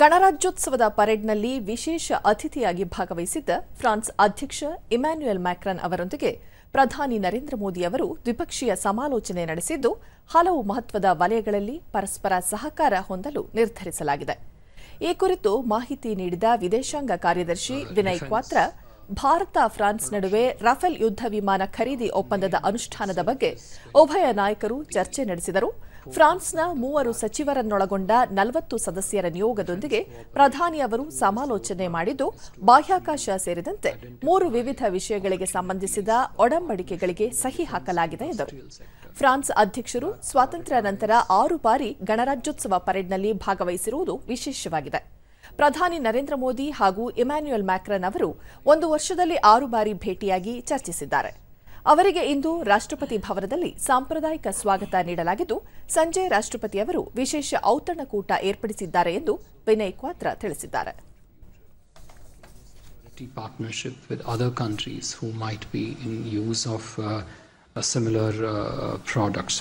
ಗಣರಾಜ್ಯೋತ್ಸವದ ಪರೇಡ್ನಲ್ಲಿ ವಿಶೇಷ ಅತಿಥಿಯಾಗಿ ಭಾಗವಹಿಸಿದ್ದ ಫ್ರಾನ್ಸ್ ಅಧ್ಯಕ್ಷ ಇಮ್ಯಾನ್ಯುಯಲ್ ಮ್ಯಾಕ್ರನ್ ಅವರೊಂದಿಗೆ ಪ್ರಧಾನಿ ನರೇಂದ್ರ ಮೋದಿ ಅವರು ದ್ವಿಪಕ್ಷೀಯ ಸಮಾಲೋಚನೆ ನಡೆಸಿದ್ದು ಹಲವು ಮಹತ್ವದ ವಲಯಗಳಲ್ಲಿ ಪರಸ್ಪರ ಸಹಕಾರ ಹೊಂದಲು ನಿರ್ಧರಿಸಲಾಗಿದೆ ಈ ಕುರಿತು ಮಾಹಿತಿ ನೀಡಿದ ವಿದೇಶಾಂಗ ಕಾರ್ಯದರ್ಶಿ ವಿನಯ್ ಕ್ವಾತ್ರ ಭಾರತ ಫ್ರಾನ್ಸ್ ನಡುವೆ ರಫೇಲ್ ಯುದ್ಧ ವಿಮಾನ ಖರೀದಿ ಒಪ್ಪಂದದ ಅನುಷ್ಠಾನದ ಬಗ್ಗೆ ಉಭಯ ನಾಯಕರು ಚರ್ಚೆ ನಡೆಸಿದರು ಫ್ರಾನ್ಸ್ನ ಮೂವರು ಸಚಿವರನ್ನೊಳಗೊಂಡ ನಲವತ್ತು ಸದಸ್ಯರ ನಿಯೋಗದೊಂದಿಗೆ ಪ್ರಧಾನಿ ಅವರು ಸಮಾಲೋಚನೆ ಮಾಡಿದ್ದು ಬಾಹ್ಯಾಕಾಶ ಸೇರಿದಂತೆ ಮೂರು ವಿವಿಧ ವಿಷಯಗಳಿಗೆ ಸಂಬಂಧಿಸಿದ ಒಡಂಬಡಿಕೆಗಳಿಗೆ ಸಹಿ ಹಾಕಲಾಗಿದೆ ಎಂದರು ಫ್ರಾನ್ಸ್ ಅಧ್ಯಕ್ಷರು ಸ್ವಾತಂತ್ರ್ಯ ನಂತರ ಆರು ಬಾರಿ ಗಣರಾಜ್ಯೋತ್ಸವ ಪರೇಡ್ನಲ್ಲಿ ಭಾಗವಹಿಸಿರುವುದು ವಿಶೇಷವಾಗಿದೆ ಪ್ರಧಾನಿ ನರೇಂದ್ರ ಮೋದಿ ಹಾಗೂ ಇಮ್ಯಾನ್ಯುಯಲ್ ಮ್ಯಾಕ್ರನ್ ಅವರು ಒಂದು ವರ್ಷದಲ್ಲಿ ಆರು ಬಾರಿ ಭೇಟಿಯಾಗಿ ಚರ್ಚಿಸಿದ್ದಾರೆ ಅವರಿಗೆ ಇಂದು ರಾಷ್ಟ್ರಪತಿ ಭವನದಲ್ಲಿ ಸಾಂಪ್ರದಾಯಿಕ ಸ್ವಾಗತ ನೀಡಲಾಗಿದ್ದು ಸಂಜೆ ಅವರು ವಿಶೇಷ ಔತಣಕೂಟ ಏರ್ಪಡಿಸಿದ್ದಾರೆ ಎಂದು ವಿನಯ್ ಕ್ವಾತ್ರ ತಿಳಿಸಿದ್ದಾರೆ partnership with other countries who might be in use of uh, similar uh, products.